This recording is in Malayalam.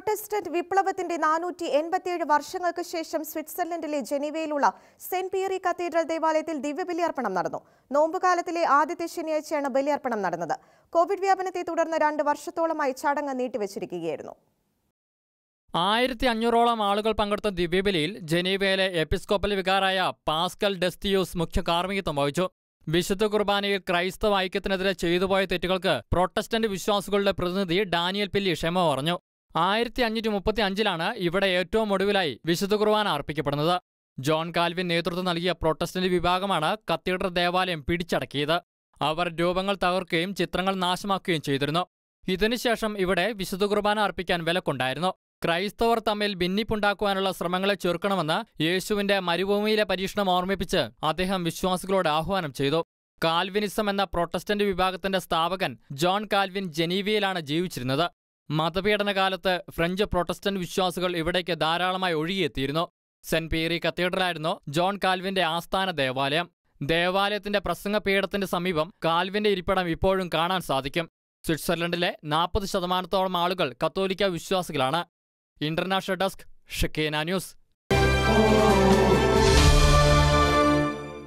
പ്രൊട്ടസ്റ്റന്റ് വിപ്ലവത്തിന്റെ നാനൂറ്റി എൺപത്തിയേഴ് വർഷങ്ങൾക്ക് ശേഷം സ്വിറ്റ്സർലൻഡിലെ ജനീവയിലുള്ള സെന്റ് പിയറി കത്തീഡ്രൽ ദേവാലയത്തിൽ ദിവ്യബലിയർപ്പണം നടന്നു നോമ്പുകാലത്തിലെ ആദ്യത്തെ ശനിയാഴ്ചയാണ് ബലിയർപ്പണം നടന്നത് കോവിഡ് വ്യാപനത്തെ തുടർന്ന് രണ്ട് വർഷത്തോളമായി ചടങ്ങ് നീട്ടിവച്ചിരിക്കുകയായിരുന്നു ആയിരത്തി അഞ്ഞൂറോളം ആളുകൾ പങ്കെടുത്ത ദിവ്യബലിയിൽ ജനീവയിലെ എപ്പിസ്കോപ്പൽ വികാറായ പാസ്കൽ ഡെസ്തിയൂസ് മുഖ്യ കാർമ്മികത്വം വഹിച്ചു വിശുദ്ധ കുർബാനയിൽ ക്രൈസ്തവ ഐക്യത്തിനെതിരെ ചെയ്തുപോയ തെറ്റുകൾക്ക് പ്രൊട്ടസ്റ്റന്റ് വിശ്വാസികളുടെ പ്രതിനിധി ഡാനിയൽ പില്ലി ക്ഷമ പറഞ്ഞു ആയിരത്തി അഞ്ഞൂറ്റി മുപ്പത്തി അഞ്ചിലാണ് ഇവിടെ ഏറ്റവും ഒടുവിലായി വിശുദ്ധ കുർബാന അർപ്പിക്കപ്പെടുന്നത് ജോൺ കാൽവിൻ നേതൃത്വം നൽകിയ പ്രൊട്ടസ്റ്റന്റ് വിഭാഗമാണ് കത്തീഡ്രൽ ദേവാലയം പിടിച്ചടക്കിയത് അവർ രൂപങ്ങൾ തകർക്കുകയും ചിത്രങ്ങൾ നാശമാക്കുകയും ചെയ്തിരുന്നു ഇതിനുശേഷം ഇവിടെ വിശുദ്ധ കുർബാന അർപ്പിക്കാൻ വിലക്കുണ്ടായിരുന്നു ക്രൈസ്തവർ തമ്മിൽ ഭിന്നിപ്പുണ്ടാക്കുവാനുള്ള ശ്രമങ്ങളെ ചെറുക്കണമെന്ന് യേശുവിന്റെ മരുഭൂമിയിലെ പരീക്ഷണം ഓർമ്മിപ്പിച്ച് അദ്ദേഹം വിശ്വാസികളോട് ആഹ്വാനം ചെയ്തു കാൽവിനിസം എന്ന പ്രൊട്ടസ്റ്റന്റ് വിഭാഗത്തിന്റെ സ്ഥാപകൻ ജോൺ കാൽവിൻ ജനീവയിലാണ് ജീവിച്ചിരുന്നത് മതപീഡന കാലത്ത് ഫ്രഞ്ച് പ്രൊട്ടസ്റ്റന്റ് വിശ്വാസികൾ ഇവിടേക്ക് ധാരാളമായി ഒഴുകിയെത്തിയിരുന്നു സെന്റ് പീറി കത്തീഡ്രലായിരുന്നു ജോൺ കാൽവിന്റെ ആസ്ഥാന ദേവാലയം ദേവാലയത്തിന്റെ പ്രസംഗപീഠത്തിന്റെ സമീപം കാൽവിന്റെ ഇരിപ്പിടം ഇപ്പോഴും കാണാൻ സാധിക്കും സ്വിറ്റ്സർലൻഡിലെ നാൽപ്പത് ശതമാനത്തോളം ആളുകൾ കത്തോലിക്ക വിശ്വാസികളാണ് ഇന്റർനാഷണൽ ഡെസ്ക് ഷക്കീന ന്യൂസ്